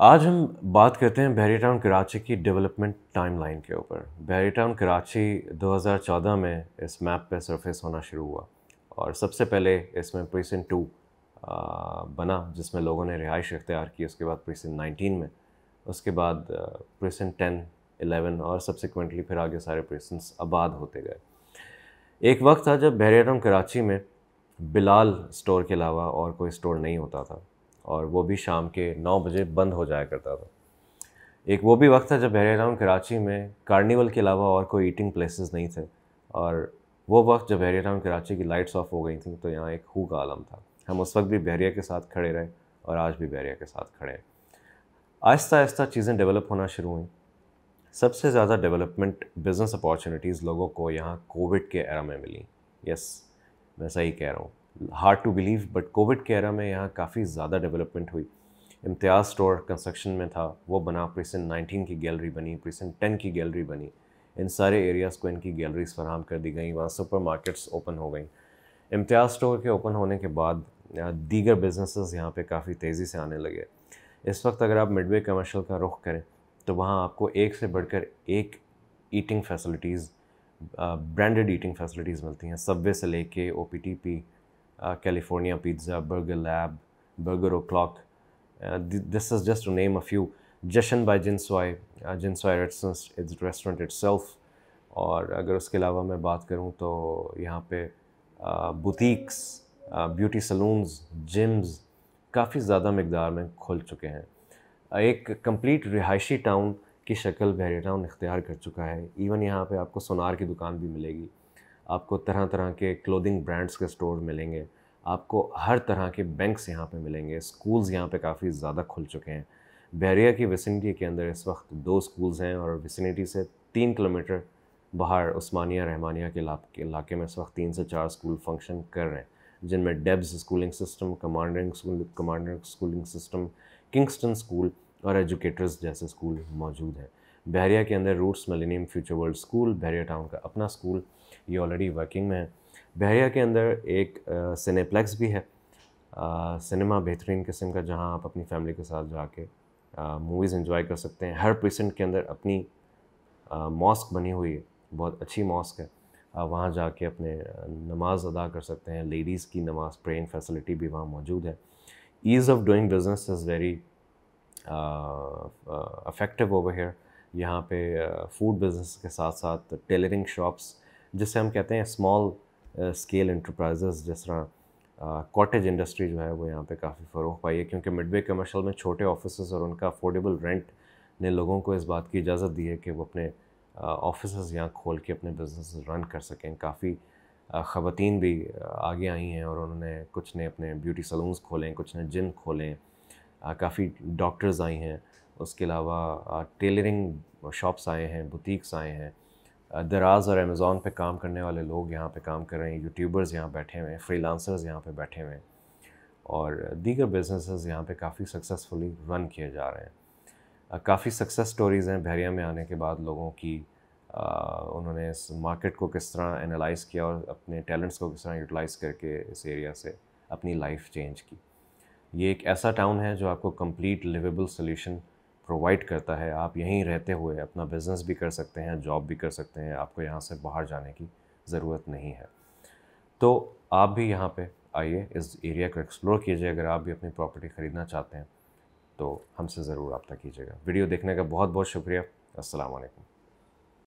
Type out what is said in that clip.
आज हम बात करते हैं बहरी टाउन कराची की डेवलपमेंट टाइमलाइन के ऊपर बहरी टाउन कराची 2014 में इस मैप पे सरफेस होना शुरू हुआ और सबसे पहले इसमें प्रीसन टू बना जिसमें लोगों ने रिहाइश इख्तियार की उसके बाद प्रीसन नाइनटीन में उसके बाद प्रीसन टेन एलेवन और सब्सिक्वेंटली फिर आगे सारे प्रीसन्स आबाद होते गए एक वक्त था जब बहरेटम कराची में बिलाल स्टोर के अलावा और कोई स्टोर नहीं होता था और वो भी शाम के नौ बजे बंद हो जाया करता था एक वो भी वक्त था जब बहरेटाउन कराची में कार्निवल के अलावा और कोई ईटिंग प्लेसेस नहीं थे और वो वक्त जब बहरेटाउन कराची की लाइट्स ऑफ हो गई थी तो यहाँ एक हु का आलम था हम उस वक्त भी बहरिया के साथ खड़े रहे और आज भी बहरिया के साथ खड़े हैं आहिस्ता आहिस्ता चीज़ें डेवलप होना शुरू हुई सबसे ज़्यादा डेवलपमेंट बिज़नेस अपॉर्चुनिटीज़ लोगों को यहाँ कोविड के एरा में मिली यस मैं सही कह रहा हूँ hard to believe but covid के एरा में यहाँ काफ़ी ज़्यादा डेवलपमेंट हुई इम्तियाज़ स्टोर कंस्ट्रक्शन में था वो बना प्रीसेंट नाइनटीन की गैलरी बनी प्रीसेंट टेन की गैलरी बनी इन सारे एरियाज़ को इनकी गैलरीज फराम कर दी गई वहाँ सुपर मार्केट्स ओपन हो गई इम्तियाज़ स्टोर के ओपन होने के बाद दीगर बिजनेसेस यहाँ पे काफ़ी तेज़ी से आने लगे इस वक्त अगर आप मिडवे कमर्शल का रुख करें तो वहाँ आपको एक से बढ़कर एक eating facilities branded eating facilities मिलती हैं सबवे से लेके O P T P California pizza burger lab burger o'clock this is just to name a few Jashan by जिनसवाई जिनसवाई रेस्टोरेंट इट सेल्फ और अगर उसके अलावा मैं बात करूँ तो यहाँ पे बुटीक्स ब्यूटी सलून्स जिम्स काफ़ी ज़्यादा मकदार में खुल चुके हैं एक कंप्लीट रिहायशी टाउन की शक्ल बहरे टाउन इख्तियार कर चुका है इवन यहाँ पे आपको सोनार की दुकान भी मिलेगी आपको तरह तरह के क्लोथिंग ब्रांड्स के स्टोर मिलेंगे आपको हर तरह के बैंक्स यहाँ पे मिलेंगे स्कूल्स यहाँ पे काफ़ी ज़्यादा खुल चुके हैं बहरिया की विसनिटी के अंदर इस वक्त दो स्कूल्स हैं और विसनिटी से तीन किलोमीटर बाहर उस्मानिया रहमानिया के इलाके में इस वक्त तीन से चार स्कूल फंक्शन कर रहे हैं जिनमें डेब्स schooling system commanding school commanding schooling system Kingston school और एजुकेटर्स जैसे स्कूल मौजूद हैं बहरिया के अंदर roots millennium future world school Bahria town का अपना स्कूल ये ऑलरेडी वर्किंग में है बहरिया के अंदर एक सिनेप्लेक्स भी है सिनेमा बेहतरीन किस्म का जहाँ आप अपनी फैमिली के साथ जाके मूवीज़ इन्जॉय कर सकते हैं हर पेशेंट के अंदर अपनी मॉस्क बनी हुई है बहुत अच्छी मॉस्क है आप वहाँ जाके अपने नमाज अदा कर सकते हैं लेडीज़ की नमाज प्रेइंग फैसिलिटी भी वहाँ मौजूद है ease of doing business is very effective over here यहाँ पे फूड uh, बिजनेस के साथ साथ टेलरिंग शॉप्स जिसे हम कहते हैं स्मॉल स्केल इंटरप्राइजेस जिस तरह कॉटेज uh, इंडस्ट्री जो है वो यहाँ पे काफ़ी फ़रोग पाई है क्योंकि मिडवे कमर्शल में छोटे ऑफिस और उनका अफोर्डेबल रेंट ने लोगों को इस बात की इजाज़त दी है कि वो अपने ऑफिस uh, यहाँ खोल के अपने बिजनेस रन कर सकें काफ़ी uh, ख़वान भी आगे आई हैं और उन्होंने कुछ ने अपने ब्यूटी सलून्स खोलें कुछ ने जिम खोलें काफ़ी डॉक्टर्स आई हैं उसके अलावा टेलरिंग शॉप्स आए हैं बुटीक्स आए हैं दराज और अमेज़ोन पे काम करने वाले लोग यहाँ पे काम कर रहे हैं यूट्यूबर्स यहाँ बैठे हुए हैं फ्रीलांसर्स यहाँ पे बैठे हुए हैं और दीगर बिजनेसेस यहाँ पे काफ़ी सक्सेसफुली रन किए जा रहे हैं काफ़ी सक्सेस स्टोरीज़ हैं बहरिया में आने के बाद लोगों की आ, उन्होंने इस मार्केट को किस तरह एनालाइज़ किया और अपने टैलेंट्स को किस तरह यूटिलाइज़ करके इस एरिया से अपनी लाइफ चेंज की ये एक ऐसा टाउन है जो आपको कंप्लीट लिवेबल सोल्यूशन प्रोवाइड करता है आप यहीं रहते हुए अपना बिज़नेस भी कर सकते हैं जॉब भी कर सकते हैं आपको यहाँ से बाहर जाने की ज़रूरत नहीं है तो आप भी यहाँ पे आइए इस एरिया को एक्सप्लोर कीजिए अगर आप भी अपनी प्रॉपर्टी ख़रीदना चाहते हैं तो हमसे ज़रूर रब्ता कीजिएगा वीडियो देखने का बहुत बहुत शुक्रिया असलकम